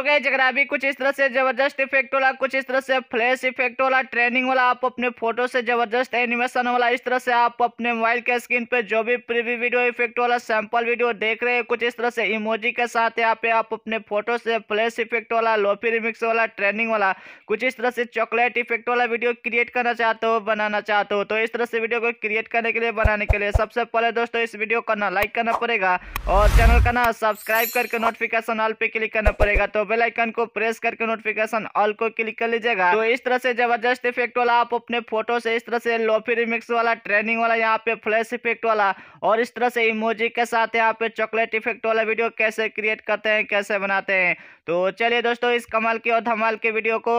तो गए अगर अभी कुछ इस तरह से जबरदस्त इफेक्ट वाला कुछ इस तरह से फ्लैश इफेक्ट वाला ट्रेनिंग वाला आप अपने फोटो से जबरदस्त एनिमेशन वाला इस तरह से आप अपने मोबाइल के स्क्रीन पे जो भी प्रीव्यू वीडियो इफेक्ट वाला सैंपल वीडियो देख रहे हैं कुछ इस तरह से इमोजी के साथ यहाँ पे आप अपने फोटो से फ्लैश इफेक्ट वाला लोफी रिमिक्स वाला ट्रेनिंग वाला कुछ इस तरह से चॉकलेट इफेक्ट वाला वीडियो क्रिएट करना चाहते हो बनाना चाहते हो तो इस तरह से वीडियो को क्रिएट करने के लिए बनाने के लिए सबसे पहले दोस्तों इस वीडियो को ना लाइक करना पड़ेगा और चैनल का ना सब्सक्राइब करके नोटिफिकेशन ऑल पे क्लिक करना पड़ेगा तो बेल आइकन को प्रेस करके नोटिफिकेशन ऑल को क्लिक कर लीजिएगा तो इस तरह से जबरदस्त इफेक्ट वाला आप अपने फोटो से इस तरह से लोफी रिमिक्स वाला ट्रेनिंग वाला यहाँ पे फ्लैश इफेक्ट वाला और इस तरह से इमोजी के साथ यहाँ पे चॉकलेट इफेक्ट वाला वीडियो कैसे क्रिएट करते हैं कैसे बनाते हैं तो चलिए दोस्तों इस कमाल की और धमाल की वीडियो को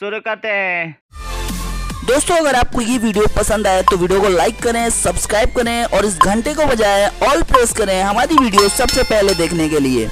शुरू करते हैं दोस्तों अगर आपको ये वीडियो पसंद आए तो वीडियो को लाइक करें सब्सक्राइब करें और इस घंटे को बजाय ऑल प्रेस करें हमारी वीडियो सबसे पहले देखने के लिए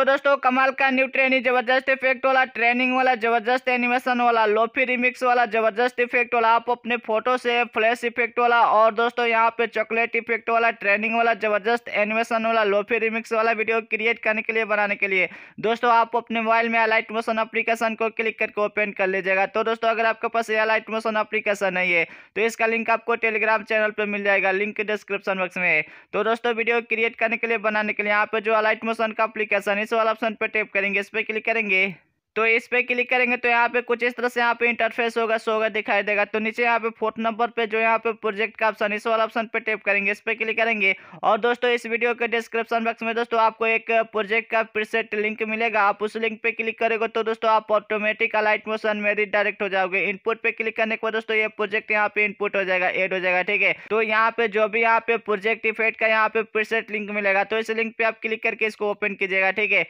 तो दोस्तों कमाल का न्यू ट्रेनिंग जबरदस्त इफेक्ट वाला ट्रेनिंग वाला जबरदस्त एनिमेशन वाला लोफी रिमिक्स वाला जबरदस्त इफेक्ट वाला आप अपने फोटो से फ्लैश इफेक्ट वाला और दोस्तों यहाँ पे चॉकलेट इफेक्ट वाला ट्रेनिंग वाला जबरदस्त एनिमेशन वाला लोफी रिमिक्स वाला वीडियो क्रिएट करने के लिए बनाने के लिए दोस्तों आप अपने मोबाइल में अलाइट मोशन अप्लीकेशन को क्लिक करके ओपन कर लीजिएगा तो दोस्तों अगर आपके पास ये अलाइट मोशन अप्लीकेशन नहीं है तो इसका लिंक आपको टेलीग्राम चैनल पर मिल जाएगा लिंक डिस्क्रिप्शन बॉक्स में तो दोस्तों वीडियो क्रिएट करने के लिए बनाने के लिए यहाँ पे जो अलाइट मोशन का अप्लीकेशन वाला ऑप्शन पर टैप करेंगे इस पर क्लिक करेंगे तो इस पे क्लिक करेंगे तो यहाँ पे कुछ इस तरह से यहाँ पे इंटरफेस होगा सो होगा दिखाई देगा तो नीचे यहाँ पे फोर्थ नंबर पे जो यहाँ पे प्रोजेक्ट का ऑप्शन इस वाला ऑप्शन पे टैप करेंगे इस पे क्लिक करेंगे और दोस्तों इस वीडियो के डिस्क्रिप्शन बॉक्स में दोस्तों आपको एक प्रोजेक्ट का प्रीसेट लिंक मिलेगा आप उस लिंक पे क्लिक करेगा तो दोस्तों आप ऑटोमेटिक अलाइट मोशन में रिडायरेक्ट हो जाओगे इनपुट पे क्लिक करने के बाद दोस्तों ये प्रोजेक्ट यहाँ पे इनपुट हो जाएगा एड हो जाएगा ठीक है तो यहाँ पे जो भी यहाँ पे प्रोजेक्ट इफेक्ट का यहाँ पे प्रीसेट लिंक मिलेगा तो इस लिंक पे आप क्लिक करके इसको ओपन कीजिएगा ठीक है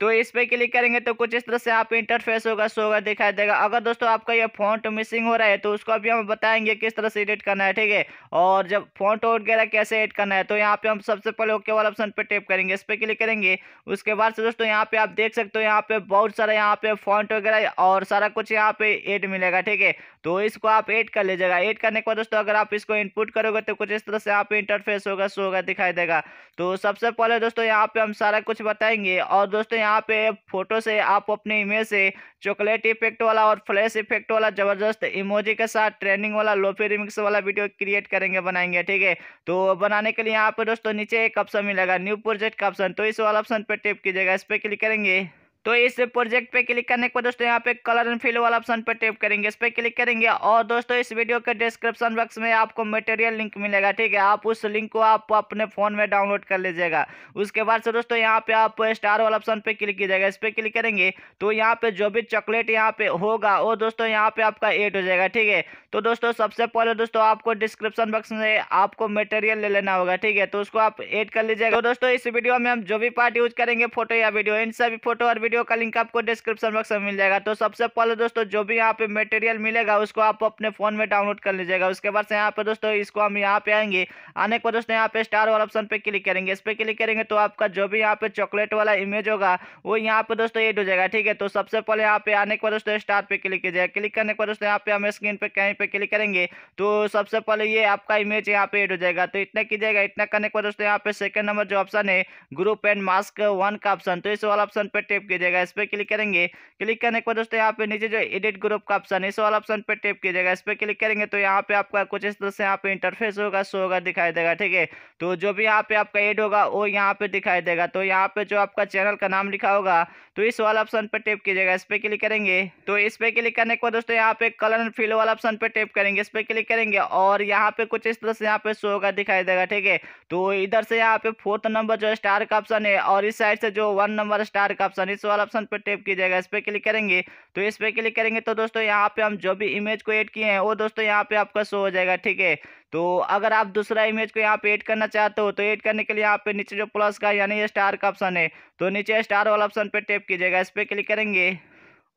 तो इस पर क्लिक करेंगे तो कुछ इस तरह से आप इंटरफेस होगा सो होगा दिखाई देगा अगर दोस्तों आपका ये फॉन्ट मिसिंग हो रहा है तो उसको अभी हम बताएंगे किस तरह से एडिट करना है ठीक है और जब फॉन्ट वगैरह कैसे एडिट करना है तो यहाँ पे हम सबसे पहले ओके वाला ऑप्शन पे टेप करेंगे इस पर क्लिक करेंगे उसके बाद से दोस्तों यहाँ पे आप देख सकते हो यहाँ पे बहुत सारा यहाँ पे फॉन्ट वगैरह और सारा कुछ यहाँ पे एड मिलेगा ठीक है तो इसको आप एड कर लीजिएगा एड करने के बाद दोस्तों अगर आप इसको इनपुट करोगे तो कुछ इस तरह से यहाँ पे इंटरफेस होगा सो होगा दिखाई देगा तो सबसे पहले दोस्तों यहाँ पे हम सारा कुछ बताएंगे और दोस्तों यहाँ यहाँ पे फोटो से आप अपने इमेज से चॉकलेट इफेक्ट वाला और फ्लैश इफेक्ट वाला ज़बरदस्त इमोजी के साथ ट्रेंडिंग वाला लोफी रिमिक्स वाला वीडियो क्रिएट करेंगे बनाएंगे ठीक है तो बनाने के लिए यहाँ पे दोस्तों नीचे एक ऑप्शन मिलेगा न्यू प्रोजेक्ट का ऑप्शन तो इस वाला ऑप्शन पर टिप कीजिएगा इस पर क्लिक करेंगे तो इस प्रोजेक्ट पे क्लिक करने के बाद दोस्तों यहाँ पे कलर एंड फिल वाला ऑप्शन पे टैप करेंगे इस पे क्लिक करेंगे और दोस्तों इस वीडियो के डिस्क्रिप्शन बॉक्स में आपको मटेरियल लिंक मिलेगा ठीक है आप उस लिंक को आप अपने फ़ोन में डाउनलोड कर लीजिएगा उसके बाद से दोस्तों यहाँ पे आप स्टार वाला ऑप्शन पे क्लिक कीजिएगा इस पर क्लिक करेंगे तो यहाँ पे जो भी चॉकलेट यहाँ पे होगा वो दोस्तों यहाँ पे आपका एड हो जाएगा ठीक है तो दोस्तों सबसे पहले दोस्तों आपको डिस्क्रिप्शन बॉक्स में आपको मटेरियल ले लेना होगा ठीक है तो उसको आप एड कर लीजिएगा तो दोस्तों इस वीडियो में हम जो भी पार्ट यूज करेंगे फोटो या वीडियो इन सभी फोटो और वीडियो का लिंक आपको डिस्क्रिप्शन बॉक्स में मिल जाएगा तो सबसे पहले दोस्तों जो भी यहाँ पे मटेरियल मिलेगा उसको आप अपने फ़ोन में डाउनलोड कर लीजिएगा उसके बाद से यहाँ पे दोस्तों इसको हम यहाँ पे आएंगे आने के बाद दोस्तों यहाँ पे स्टार वाला ऑप्शन पे क्लिक करेंगे इस पर क्लिक करेंगे तो आपका जो भी यहाँ पे चॉकलेट वाला इमेज होगा वो यहाँ पे दोस्तों एड हो जाएगा ठीक है तो सबसे पहले यहाँ पे आने के बाद दोस्तों स्टार पे क्लिक कीजिएगा क्लिक करने के बाद दोस्तों यहाँ पे हम स्क्रीन पे कहीं पे क्लिक करेंगे तो सबसे पहले ये आपका इमेज यहाँ पे एड हो जाएगा तो इतना कीजिएगा इतना करने के बाद दोस्तों यहाँ पे सेकंड नंबर जो ऑप्शन है ग्रुप एंड मास्क वन का ऑप्शन तो इस वाला ऑप्शन पे टेप कीजिए कीजिएगा इस पर क्लिक करेंगे क्लिक करने के बाद दोस्तों यहाँ पे नीचे जो एडिट ग्रुप का ऑप्शन इस वाला ऑप्शन पर टेप कीजिएगा इस पर क्लिक करेंगे तो यहाँ पे आपका कुछ इस तरह से यहाँ पे इंटरफेस होगा शो होगा दिखाई देगा ठीक है तो जो भी यहाँ पे आपका एड होगा वो यहाँ पे दिखाई देगा तो यहाँ पे जो आपका चैनल का नाम लिखा होगा तो इस वाला ऑप्शन पर टेप कीजिएगा इस पर क्लिक करेंगे तो इस पर क्लिक करने के बाद दोस्तों यहाँ पे कलर एंड फिल वाला ऑप्शन पर टेप करेंगे इस पर क्लिक करेंगे और यहाँ पे कुछ इस तरह से यहाँ पे शो होगा दिखाई देगा ठीक है तो इधर से यहाँ पे फोर्थ नंबर जो स्टार का ऑप्शन है और इस साइड से जो वन नंबर स्टार का ऑप्शन इस वाला ऑप्शन पर टैप किया जाएगा इस पर क्लिक करेंगे तो इस पर क्लिक करेंगे तो दोस्तों यहाँ पे हम जो भी इमेज को ऐड किए हैं वो दोस्तों यहाँ पे आपका शो हो जाएगा ठीक है तो अगर आप दूसरा इमेज को यहाँ पे ऐड करना चाहते हो तो ऐड करने के लिए यहाँ पे नीचे जो प्लस का यानी स्टार का ऑप्शन है तो नीचे स्टार वाला ऑप्शन पर टैप कीजिएगा इस पर क्लिक करेंगे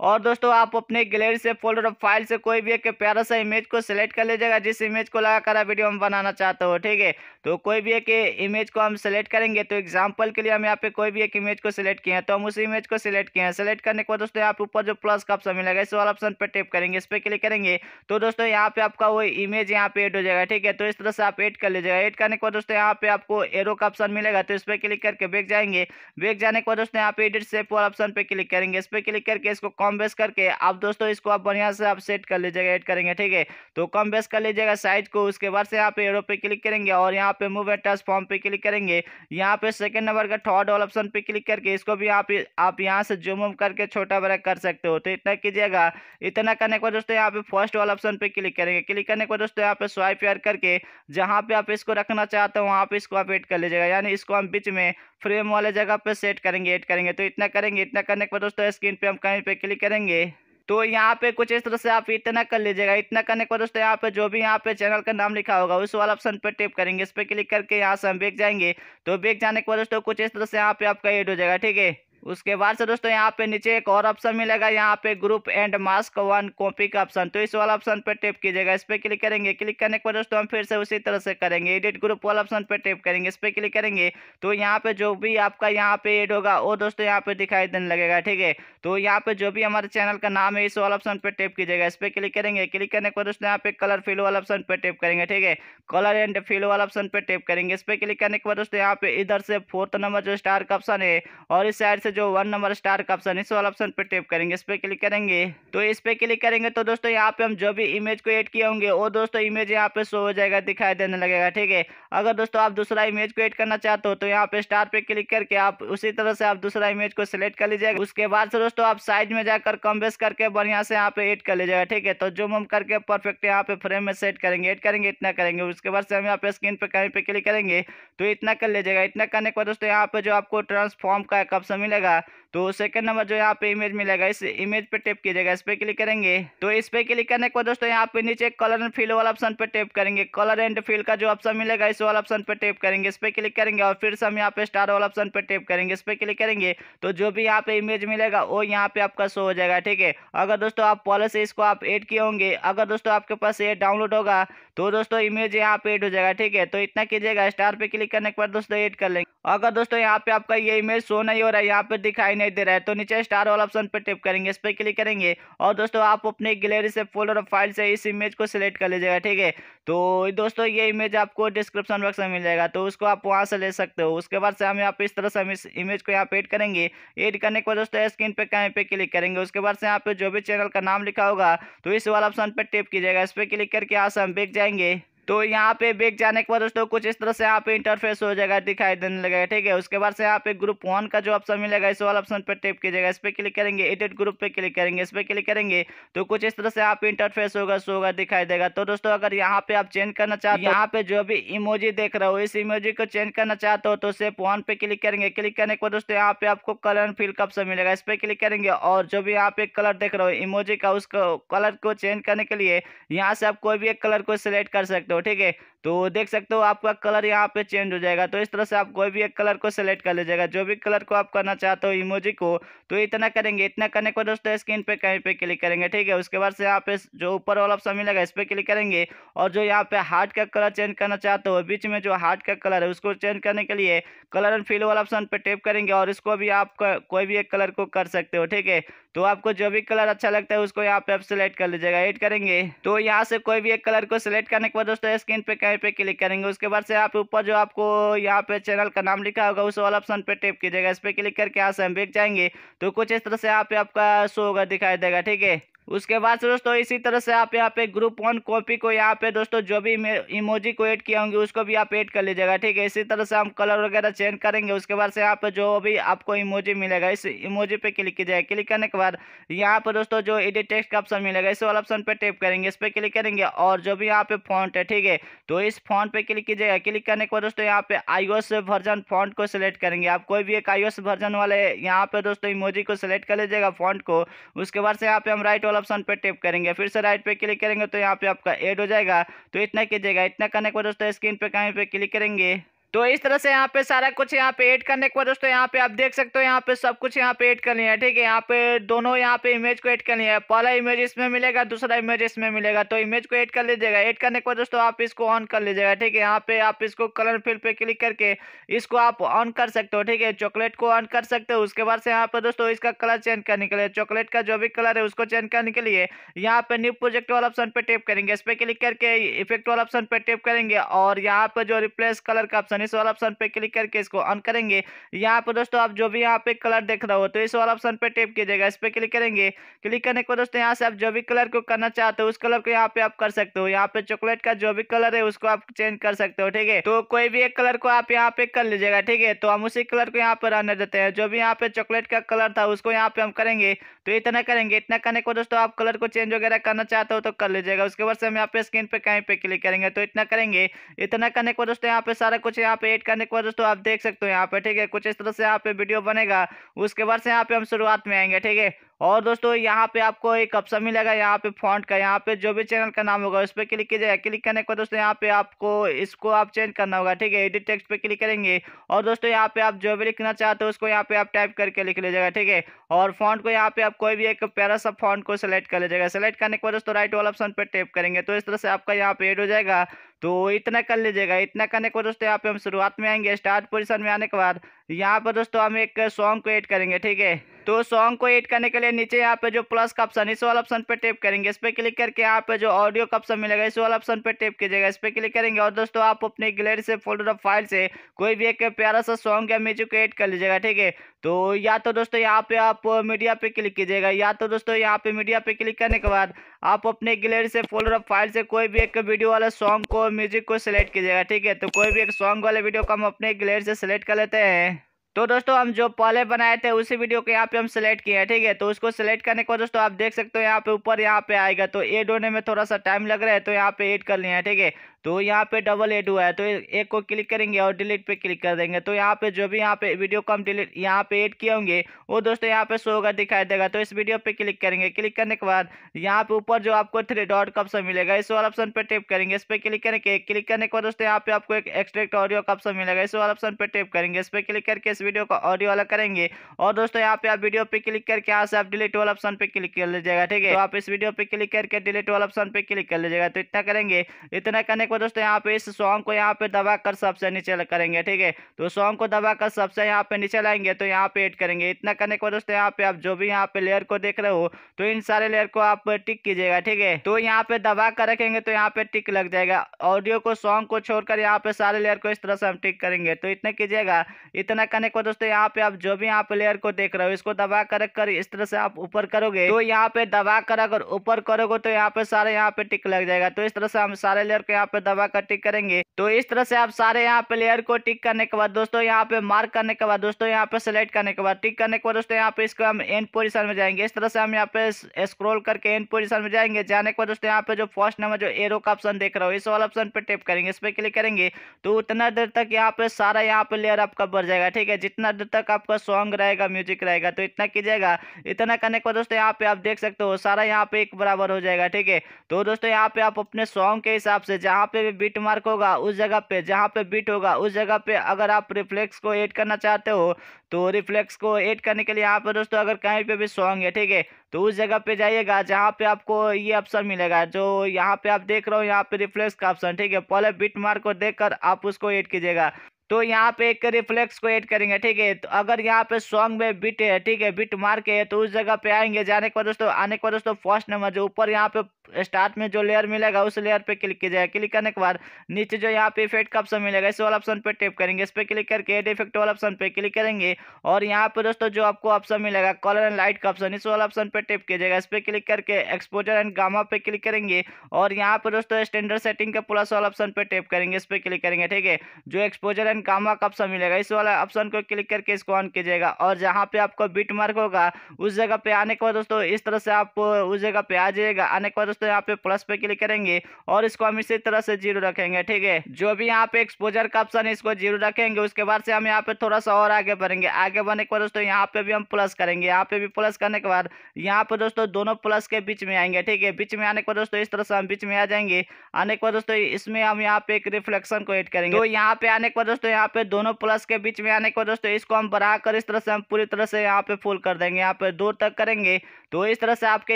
और दोस्तों आप अपने गैलरी से फोल्डर और फाइल से कोई भी एक प्यारा सा इमेज को सिलेक्ट कर लीजिएगा जिस इमेज को लगाकर आप वीडियो हम बनाना चाहते हो ठीक है तो कोई भी एक इमेज को हम सिलेक्ट करेंगे तो एग्जांपल के लिए हम यहाँ पे कोई भी एक इमेज को सिलेक्ट किए हैं तो हम उस इमेज को सिलेक्ट किए हैं सिलेक्ट करने के बाद दोस्तों यहाँ पे ऊपर जो प्लस का ऑप्शन मिलेगा इस वाला ऑप्शन पर टेप करेंगे इस पर क्लिक करेंगे तो दोस्तों यहाँ पे आपका वो इमेज यहाँ पे एड हो जाएगा ठीक है तो इस तरह से आप एड कर लीजिएगा एड करने के बाद दोस्तों यहाँ पे आपको एरो का ऑप्शन मिलेगा तो इस पर क्लिक करके बैग जाएंगे बैग जाने के बाद दोस्तों यहाँ पे एडिट सेप वाला ऑप्शन पर क्लिक करेंगे इस पर क्लिक करके इसको कॉम कम बेस करके आप दोस्तों इसको आप बढ़िया से आप सेट कर लीजिएगा एड करेंगे ठीक है तो कम बेस कर लीजिएगा साइज को उसके बाद से यहाँ पे एरो पे क्लिक करेंगे और यहाँ पे मूव एंड टच फॉर्म पे क्लिक करेंगे यहाँ पे सेकंड नंबर का थर्ड ऑल ऑप्शन पे क्लिक करके इसको भी आप आप यहाँ से जूम उम करके छोटा बड़ा कर सकते हो तो इतना कीजिएगा इतना करने के बाद दोस्तों यहाँ पे फर्स्ट वाला ऑप्शन पे क्लिक करेंगे क्लिक करने के बाद दोस्तों यहाँ पे स्वाइप यार करके जहाँ पे आप इसको रखना चाहते हो वहाँ पे इसको आप एड कर लीजिएगा यानी इसको हम बीच में फ्रेम वाले जगह पे सेट करेंगे एड करेंगे तो इतना करेंगे इतना करने के बाद दोस्तों स्क्रीन पे हम कहीं पे क्लिक करेंगे तो यहाँ पे कुछ इस तरह से आप इतना कर लीजिएगा इतना करने के बाद दोस्तों यहाँ पे जो भी यहाँ पे चैनल का नाम लिखा होगा उस वाला ऑप्शन पे टिप करेंगे इस पर क्लिक करके यहाँ से हम बेच जाएंगे तो बेच जाने के बाद दोस्तों कुछ इस तरह से यहाँ पे आपका एड हो जाएगा ठीक है उसके बाद से दोस्तों यहाँ पे नीचे एक और ऑप्शन मिलेगा यहाँ पे group and mask one copy का ऑप्शन तो इस वाला ऑप्शन पे टैप कीजिएगा इस पर क्लिक करेंगे क्लिक करने के बाद दोस्तों हम फिर से उसी तरह से करेंगे एडिट ग्रुप वाला ऑप्शन पे टैप करेंगे इस पर क्लिक करेंगे तो यहाँ पे जो भी आपका यहाँ पे एड होगा वो दोस्तों यहाँ पे दिखाई देने लगेगा ठीक है तो यहाँ पे जो भी हमारे चैनल का नाम है इस वाला ऑप्शन पे टैप कीजिएगा इस पर क्लिक करेंगे क्लिक करने के बाद दोस्तों यहाँ पे कलर फिल वाला ऑप्शन पे टैप करेंगे ठीक है कलर एंड फिल वाला ऑप्शन पे टैप करेंगे इस पर क्लिक करने के बाद दोस्तों यहाँ पे इधर से फोर्थ नंबर जो स्टार का ऑप्शन है और इस साइड से जो वन नंबर स्टार का ऑप्शन इस वाला ऑप्शन पे टेप करेंगे इस पर क्लिक करेंगे तो इस पर क्लिक करेंगे तो दोस्तों यहाँ पे हम जो भी इमेज को एड किए होंगे वो दोस्तों इमेज यहाँ पे शो हो जाएगा दिखाई देने लगेगा ठीक है अगर दोस्तों आप दूसरा इमेज को एड करना चाहते हो तो यहाँ पे स्टार पे क्लिक करके आप उसी तरह से आप दूसरा इमेज को सिलेक्ट कर लीजिएगा उसके बाद से दोस्तों आप साइज में जाकर कम बेस करके बढ़िया से यहाँ पे एड कर लीजिएगा ठीक है तो जो हम करके परफेक्ट यहाँ पे फ्रेम में सेट करेंगे एड करेंगे इतना करेंगे उसके बाद से हम यहाँ पे स्क्रीन पे कहीं पे क्लिक करेंगे तो इतना कर लीजिएगा इतना करने के बाद दोस्तों यहाँ पे जो आपको ट्रांसफॉर्म का एक ऑप्शन मिलेगा जाएगा तो सेकंड नंबर जो यहाँ पे इमेज मिलेगा इस इमेज पे टैप कीजिएगा इस पर क्लिक करेंगे तो इस पर क्लिक करने के बाद दोस्तों यहाँ पे नीचे कलर एंड फिल वाला ऑप्शन पे टैप करेंगे कलर एंड फिल का जो ऑप्शन मिलेगा इस वाला ऑप्शन पे टैप करेंगे इस पर क्लिक करेंगे और फिर से हम यहाँ पे स्टार वाला ऑप्शन पे टैप करेंगे इस पर क्लिक करेंगे तो जो भी यहाँ पे इमेज मिलेगा वो यहाँ पे आपका शो हो जाएगा ठीक है अगर दोस्तों आप पहले से इसको आप एड किए होंगे अगर दोस्तों आपके पास ये डाउनलोड होगा तो दोस्तों इमेज यहाँ पे एड हो जाएगा ठीक है तो इतना कीजिएगा स्टार पे क्लिक करने के बाद दोस्तों एड कर लेंगे अगर दोस्तों यहाँ पे आपका ये इमेज शो नहीं हो रहा है यहाँ पे पर दिखाई नहीं दे रहा है तो नीचे स्टार वाला ऑप्शन पर टिप करेंगे इस पर क्लिक करेंगे और दोस्तों आप अपने गैलरी से फोल्डर और फाइल से इस इमेज को सिलेक्ट कर लीजिएगा ठीक है तो दोस्तों ये इमेज आपको डिस्क्रिप्शन बॉक्स में मिल जाएगा तो उसको आप वहाँ से ले सकते हो उसके बाद से हम यहाँ पे इस तरह से हम इस इमेज को यहाँ पे एड करेंगे एड करने के बाद दोस्तों स्क्रीन पर कहीं पर क्लिक करेंगे उसके बाद से यहाँ पे जो भी चैनल का नाम लिखा होगा तो इस वाला ऑप्शन पर टिप कीजिएगा इस पर क्लिक करके यहाँ से हम बिक जाएंगे तो यहाँ पे बैग जाने के बाद दोस्तों कुछ इस तरह से यहाँ पे इंटरफेस हो जाएगा दिखाई देने लगेगा ठीक है उसके बाद से यहाँ पे ग्रुप वन का जो ऑप्शन मिलेगा इस वाला ऑप्शन पर टेप कीजिएगा इस पर क्लिक करेंगे एडिट ग्रुप पे क्लिक करेंगे इस पर क्लिक करेंगे तो कुछ इस तरह से यहाँ पे इंटरफेस होगा सो होगा दिखाई देगा तो दोस्तों अगर यहाँ पे आप चेंज करना चाहते हो यहाँ पे जो भी इमोजी देख रहे हो इस इमोजी को चेंज करना चाहते हो तो सिर्फ वन पे क्लिक करेंगे क्लिक करने के बाद दोस्तों यहाँ पे आपको कलर फिल का ऑप्शन मिलेगा इस पर क्लिक करेंगे और जो भी यहाँ पे कलर देख रहे हो इमोजी का उसको कलर को चेंज करने के लिए यहाँ से आप कोई भी एक कलर को सिलेक्ट कर सकते हो सकते हो ठीक है तो देख सकते हो आपका कलर यहाँ पे चेंज हो जाएगा तो इस तरह से आप कोई भी एक कलर को सेलेक्ट कर लीजिएगा जो भी कलर को आप करना चाहते हो इमोजी को तो इतना करेंगे इतना करने को दोस्तों स्क्रीन पे कहीं पे क्लिक करेंगे ठीक है उसके बाद से यहाँ पे जो ऊपर वाला ऑप्शन मिलेगा इस पर क्लिक करेंगे और जो यहाँ पे हार्ट का कलर चेंज करना चाहते हो बीच में जो हार्ट का कलर है उसको चेंज करने के लिए कलर एंड फील वाला ऑप्शन पर टेप करेंगे और इसको भी आप कोई भी एक कलर को कर सकते हो ठीक है तो आपको जो भी कलर अच्छा लगता है उसको यहाँ पे आप सिलेक्ट कर लीजिएगा एड करेंगे तो यहाँ से कोई भी एक कलर को सिलेक्ट करने के बाद दोस्तों स्क्रीन पे कहीं पे क्लिक करेंगे उसके बाद से आप ऊपर जो आपको यहाँ पे चैनल का नाम लिखा होगा उस वाला ऑप्शन पे टेप कीजिएगा इस पर क्लिक करके यहाँ से हम बिक जाएंगे तो कुछ इस तरह से यहाँ पे आपका शो होगा दिखाई देगा ठीक है उसके बाद से दोस्तों इसी तरह से आप यहाँ पे ग्रुप वन कॉपी को यहाँ पे दोस्तों जो भी इमोजी को ऐड किया होंगे उसको भी आप ऐड कर लीजिएगा ठीक है इसी तरह से हम कलर वगैरह चेंज करेंगे उसके बाद से यहाँ पे जो भी आपको इमोजी मिलेगा इस इमोजी पे क्लिक कीजिएगा क्लिक करने के बाद यहाँ पर दोस्तों जो एडिट टेक्स्ट का ऑप्शन मिलेगा इस वाला ऑप्शन पर टेप करेंगे इस पर क्लिक करेंगे और जो भी यहाँ पे फॉन्ट है ठीक है तो इस फॉन्ट पर क्लिक कीजिएगा क्लिक करने के बाद दोस्तों यहाँ पे एस वर्जन फॉन्ट को सिलेक्ट करेंगे आप कोई भी एक एस वर्जन वाले यहाँ पे दोस्तों इमोजी को सिलेक्ट कर लीजिएगा फॉन्ट को उसके बाद से यहाँ पे हम राइट ऑल ऑप्शन पर टेप करेंगे फिर से राइट पे क्लिक करेंगे तो यहाँ पे आपका एड हो जाएगा तो इतना कीजिएगा इतना करने के बाद दोस्तों स्क्रीन पे कहीं पे क्लिक करेंगे तो इस तरह से यहाँ पे सारा कुछ यहाँ पे ऐड करने के बाद दोस्तों यहाँ पे आप देख सकते हो यहाँ पे सब कुछ यहाँ पे ऐड कर लिया है ठीक है यहाँ पे दोनों यहाँ पे इमेज को ऐड कर लिया है पहला इमेज इसमें मिलेगा दूसरा इमेज इसमें मिलेगा तो इमेज को ऐड कर लीजिएगा ऐड करने के बाद दोस्तों आप इसको ऑन कर लीजिएगा ठीक है यहाँ पे आप इसको कलर फील्ड पे क्लिक करके इसको आप ऑन कर सकते हो ठीक है चॉकलेट को ऑन कर सकते हो उसके बाद से यहाँ पे दोस्तों इसका कलर चेंज करने के लिए चॉकलेट का जो भी कलर है उसको चेंज करने के लिए यहाँ पे न्यू प्रोजेक्ट वाला ऑप्शन पे टेप करेंगे इस पर क्लिक करके इफेक्ट वाला ऑप्शन पे टेप करेंगे और यहाँ पे जो रिप्लेस कलर का ऑप्शन यानी इस वाला ऑप्शन पे क्लिक करके इसको ऑन करेंगे यहाँ पर दोस्तों आप जो भी यहाँ पे कलर देख रहे हो तो इस वाला ऑप्शन पे टेप कीजिएगा इस पर क्लिक करेंगे क्लिक करने के बाद दोस्तों यहाँ से आप जो भी कलर को करना चाहते हो उस कलर को यहाँ पे आप कर सकते हो यहाँ पे चॉकलेट का जो भी कलर है उसको आप चेंज कर सकते हो ठीक है तो कोई भी एक कलर को आप यहाँ पे कर लीजिएगा ठीक है तो हम उसी कलर को यहाँ पे रहने देते हैं जो भी यहाँ पे चॉकलेट का कलर था उसको यहाँ पे हम करेंगे तो इतना करेंगे इतना करने को दोस्तों आप कलर को चेंज वगैरह करना चाहते हो तो कर लीजिएगा उसके बाद से हम यहाँ पे स्क्रीन पे कहीं पे क्लिक करेंगे तो इतना करेंगे इतना करने को दोस्तों यहाँ पे सारा कुछ यहाँ यहाँ पे एड करने के बाद दोस्तों आप देख सकते हो यहाँ पे ठीक है कुछ इस तरह से यहाँ पे वीडियो बनेगा उसके बाद से यहाँ पे हम शुरुआत में आएंगे ठीक है और दोस्तों यहाँ पे आपको एक ऑप्शन मिलेगा यहाँ पे फॉन्ट का यहाँ पे जो भी चैनल का नाम होगा उस पर क्लिक कीजिएगा क्लिक करने के बाद दोस्तों यहाँ पे आपको इसको आप चेंज करना होगा ठीक है एडिट टेक्स्ट पे क्लिक करेंगे और दोस्तों यहाँ पे आप जो भी लिखना चाहते हो उसको यहाँ पे आप टाइप करके लिख लीजिएगा ठीक है और फॉन्ट को यहाँ पे आप कोई भी एक प्यारा सा फॉन्ट को सिलेक्ट कर लीजिएगा सिलेक्ट करने के बाद दोस्तों राइट वाला ऑप्शन पर टेप करेंगे तो इस तरह से आपका यहाँ पे एड हो जाएगा तो इतना कर लीजिएगा इतना करने को दोस्तों यहाँ पे हम शुरुआत में आएंगे स्टार्ट पोजीशन में आने के बाद यहाँ पर दोस्तों हम एक सॉन्ग को एड करेंगे ठीक है तो सॉन्ग को एड करने के लिए नीचे यहाँ पे जो प्लस का ऑप्शन इस वाला ऑप्शन पे टेप करेंगे इस पर क्लिक करके यहाँ पे जो ऑडियो का ऑप्शन मिलेगा इस वाला ऑप्शन पे टेप कीजिएगा इस पर क्लिक करेंगे और दोस्तों आप अपने गैलरी से फोल्डर ऑफ फाइल से कोई भी एक प्यारा सा सॉन्ग या म्यूजिक को एड कर लीजिएगा ठीक है तो या तो दोस्तों यहाँ पे आप मीडिया पे क्लिक कीजिएगा या तो दोस्तों यहाँ पे मीडिया पे क्लिक करने के बाद आप अपने गैलरी से फोल्डर ऑफ फाइल से कोई भी एक वीडियो वाला सॉन्ग को म्यूजिक को सिलेक्ट कीजिएगा ठीक है तो कोई भी एक सॉन्ग वाले वीडियो को हम अपने गैलरी से सिलेक्ट कर लेते हैं तो दोस्तों हम जो पहले बनाए थे उसी वीडियो को यहाँ पे हम सेलेक्ट किए हैं ठीक है तो उसको सेलेक्ट करने को दोस्तों आप देख सकते हो यहाँ पे ऊपर यहाँ पे आएगा तो एड होने में थोड़ा सा टाइम लग रहा है तो यहाँ पे एड कर लिया है ठीक है तो यहाँ पे डबल एड हुआ है तो एक को क्लिक करेंगे और डिलीट पे क्लिक कर देंगे तो यहाँ पे जो भी यहाँ पे वीडियो को हम डिलीट यहाँ पे एड किए होंगे वो दोस्तों यहाँ पे शो होगा दिखाई देगा तो इस वीडियो पे क्लिक करेंगे क्लिक करने के बाद यहाँ पे ऊपर जो आपको थ्री डॉट का ऑप्शन मिलेगा इस वाला ऑप्शन पे टेप करेंगे इस पर क्लिक करेंगे क्लिक करने के बाद दोस्तों यहाँ पे आपको एक एक्सट्रेक्ट ऑडियो का ऑप्शन मिलेगा इस वाला ऑप्शन पर टेप करेंगे इस पर क्लिक करके इस वीडियो को ऑडियो वाला करेंगे और दोस्तों यहाँ पे आप वीडियो पे क्लिक करके यहाँ से आप डिलीट वाला ऑप्शन पे क्लिक कर लीजिएगा ठीक है तो आप इस वीडियो पे क्लिक करके डिलीट वाला ऑप्शन पे क्लिक कर लीजिएगा तो इतना करेंगे इतना करने देखो दोस्तों यहाँ पे इस सॉन्ग को यहाँ पे दबा कर सबसे नीचे करेंगे ठीक है तो सॉन्ग को दबा कर सबसे यहाँ पे नीचे लाएंगे तो यहाँ पे एड करेंगे इतना करने के बाद दोस्तों यहाँ पे आप जो भी यहाँ पे लेयर को देख रहे हो तो इन सारे लेयर को आप टिक कीजिएगा ठीक है तो यहाँ पे दबा कर रखेंगे तो यहाँ पे टिक लग जाएगा ऑडियो को सॉन्ग को छोड़कर यहाँ पे सारे लेयर को इस तरह से हम टिक करेंगे तो इतना कीजिएगा इतना करने के बाद दोस्तों यहाँ पे आप जो भी यहाँ पे लेयर को देख रहे हो इसको दबा कर रख कर इस तरह से आप ऊपर करोगे तो यहाँ पे दबा कर अगर ऊपर करोगे तो यहाँ पे सारे यहाँ पे टिक लग जाएगा तो इस तरह से हम सारे लेयर को यहाँ पे दबा कर टिक करेंगे तो इस तरह से आप सारे यहाँ पे लेयर को टिक करने के बाद दोस्तों यहाँ पे मार्क करने के बाद दोस्तों यहाँ पे सिलेक्ट करने के बाद टिक करने के बाद दोस्तों यहाँ पे इसको हम एंड पोजिशन में जाएंगे इस तरह से हम यहाँ पे स्क्रोल करके एंड पोजिशन में जाएंगे जाने के बाद दोस्तों यहाँ पे जो फर्स्ट नंबर जो एरो का ऑप्शन देख रहा हो इस वाला ऑप्शन पे टिप करेंगे इस पर क्लिक करेंगे तो उतना देर तक यहाँ पे सारा यहाँ पे लेयर आपका बढ़ जाएगा ठीक है जितना देर तक आपका सॉन्ग रहेगा म्यूजिक रहेगा तो इतना कीजिएगा इतना करने के बाद दोस्तों यहाँ पे आप देख सकते हो सारा यहाँ पे एक बराबर हो जाएगा ठीक है तो दोस्तों यहाँ पे आप अपने सॉन्ग के हिसाब से जहाँ पे भी बीट मार्क होगा उस जगह पे जहाँ पे बीट होगा उस जगह पे अगर आप रिफ्लेक्स को ऐड करना चाहते हो तो रिफ्लेक्स को ऐड करने के लिए यहाँ पे दोस्तों अगर कहीं पे भी सॉन्ग है ठीक है तो उस जगह पे जाइएगा जहाँ पे आपको ये ऑप्शन मिलेगा जो यहाँ पे आप देख रहे हो यहाँ पे रिफ्लेक्स का ऑप्शन ठीक है पहले बीट मार्क को देखकर आप उसको एड कीजिएगा तो यहाँ पे एक रिफ्लेक्स को ऐड करेंगे ठीक है तो अगर यहाँ पे सॉन्ग में बिट है ठीक है बिट मार के तो उस जगह पे आएंगे जाने के बाद दोस्तों आने के बाद दोस्तों फर्स्ट नंबर जो ऊपर यहाँ पे स्टार्ट में जो लेयर मिलेगा उस लेयर पे क्लिक किया जाएगा क्लिक करने के बाद नीचे जो यहाँ पे इफेक्ट का ऑप्शन मिलेगा इस वाला ऑप्शन पे टैप करेंगे इस पर क्लिक करके एड इफेक्ट वाला ऑप्शन पे क्लिक करेंगे और यहाँ पे दोस्तों जो आपको ऑप्शन मिलेगा कलर एंड लाइट का ऑप्शन इस वाला ऑप्शन पे टैप किया जाएगा इस पर क्लिक करके एक्सपोजर एंड गामा पे क्लिक करेंगे और यहाँ पे दोस्तों स्टैंडर्ड सेटिंग का प्लस वाला ऑप्शन पे टैप करेंगे इस पर क्लिक करेंगे ठीक है जो एक्सपोजर एंड गामा का ऑप्शन मिलेगा इस वाला ऑप्शन को क्लिक करके इसको ऑन किया जाएगा और जहाँ पे आपको बिट मार्क होगा उस जगह पे आने के बाद दोस्तों इस तरह से आप उस जगह पे आ जाएगा आने के बाद दोस्तों दोस्तों यहाँ पे प्लस पे क्लिक करेंगे और इसको हम इसी तरह से जीरो रखेंगे ठीक है जो भी यहाँ पे एक्सपोजर का ऑप्शन है इसको जीरो रखेंगे उसके बाद से हम यहाँ पे थोड़ा सा और आगे बढ़ेंगे आगे बढ़ने के बाद दोस्तों यहाँ पे भी हम प्लस करेंगे यहाँ पे भी प्लस करने के बाद यहाँ पे दोस्तों दोनों प्लस के बीच में आएंगे ठीक है बीच में आने के बाद दोस्तों इस तरह से हम बीच में आ जाएंगे आने के बाद दोस्तों इसमें हम यहाँ पे एक रिफ्लेक्शन को एड करेंगे तो यहाँ पे आने के बाद दोस्तों यहाँ पे दोनों प्लस के बीच में आने के बाद दोस्तों इसको हम बढ़ाकर इस तरह से हम पूरी तरह से यहाँ पे फुल कर देंगे यहाँ पे दूर तक करेंगे तो इस तरह से आपके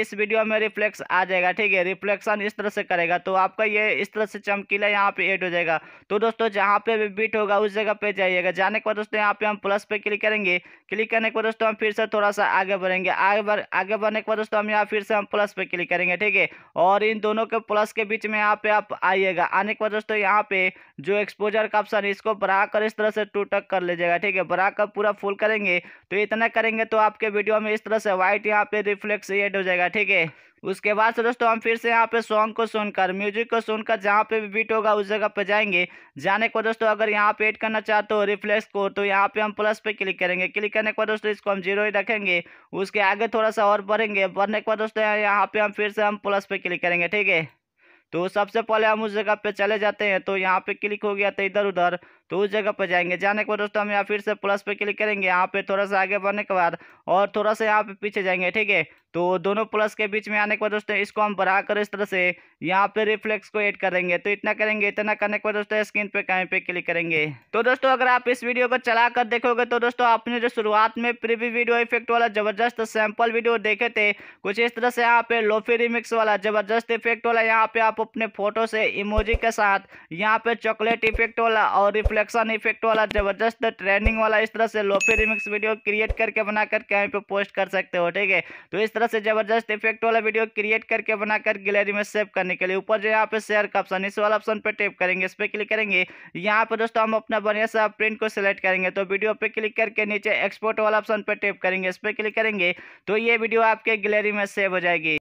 इस वीडियो में रिफ्लेक्स आ जाएगा ठीक है रिफ्लेक्शन इस तरह से करेगा तो आपका ये इस तरह से चमकीला यहाँ पे एड हो जाएगा तो दोस्तों जहाँ पे भी बीट होगा उस जगह पे जाइएगा जाने के बाद दोस्तों यहाँ पे हम प्लस पे क्लिक करेंगे क्लिक करने के बाद दोस्तों हम फिर से थोड़ा सा आगे बढ़ेंगे आगे बढ़ आगे बढ़ने के बाद दोस्तों हम यहाँ फिर से हम प्लस पे क्लिक करेंगे ठीक है और इन दोनों के प्लस के बीच में यहाँ पे आप आइएगा आने के बाद दोस्तों यहाँ पे जो एक्सपोजर का ऑप्शन है इसको बढ़ाकर इस तरह से टू टक कर लीजिएगा ठीक है बढ़ाकर पूरा फुल करेंगे तो इतना करेंगे तो आपके वीडियो में इस तरह से व्हाइट यहाँ पे रिफ्लेक्स एड हो जाएगा ठीक है उसके बाद से दोस्तों हम फिर से यहाँ पे सॉन्ग को सुनकर म्यूजिक को सुनकर जहाँ पे भी बीट होगा उस जगह पे जाएंगे जाने को दोस्तों अगर यहाँ पे एड करना चाहते हो रिफ्लेक्स को तो यहाँ पे हम प्लस पे क्लिक करेंगे क्लिक करने के बाद दोस्तों इसको हम जीरो ही रखेंगे उसके आगे थोड़ा सा और बढ़ेंगे बढ़ने के बाद दोस्तों यहाँ पे हम फिर से हम प्लस पे क्लिक करेंगे ठीक है तो सबसे पहले हम उस जगह पे चले जाते हैं तो यहाँ पे क्लिक हो गया तो इधर उधर तो उस जगह पर जाएंगे जाने के बाद दोस्तों हम यहाँ फिर से प्लस पे क्लिक करेंगे यहाँ पे थोड़ा सा आगे बढ़ने के बाद और थोड़ा सा यहाँ पे पीछे जाएंगे ठीक है तो दोनों प्लस के बीच में आने के बाद दोस्तों इसको हम बढ़ाकर इस तरह से यहाँ पे रिफ्लेक्स को ऐड करेंगे तो इतना करेंगे इतना करने के बाद दोस्तों स्क्रीन पे कहीं पे क्लिक करेंगे तो दोस्तों अगर आप इस वीडियो को चलाकर देखोगे तो दोस्तों आपने जो शुरुआत में प्रीवी वीडियो इफेक्ट वाला जबरदस्त सैंपल वीडियो देखे थे कुछ इस तरह से यहाँ पे लोफी रिमिक्स वाला जबरदस्त इफेक्ट वाला यहाँ पे आप अपने फोटो से इमोजी के साथ यहाँ पे चॉकलेट इफेक्ट वाला और रिफ्लेक्स रिफ्लेक्शन इफेक्ट वाला जबरदस्त ट्रेंडिंग वाला इस तरह से लोफी रिमिक्स वीडियो क्रिएट करके बना करके यहाँ पे पोस्ट कर सकते हो ठीक है तो इस तरह से जबरदस्त इफेक्ट वाला वीडियो क्रिएट करके बनाकर गैलरी में सेव करने के लिए ऊपर जो यहाँ पे शेयर का ऑप्शन इस वाला ऑप्शन पे टेप करेंगे इस पर क्लिक करेंगे यहाँ पे दोस्तों हम अपना बढ़िया सा प्रिंट को सिलेक्ट करेंगे तो वीडियो पे क्लिक करके नीचे एक्सपोर्ट वाला ऑप्शन पे टेप करेंगे इस पर क्लिक करेंगे तो ये वीडियो आपके गैलरी में सेव हो जाएगी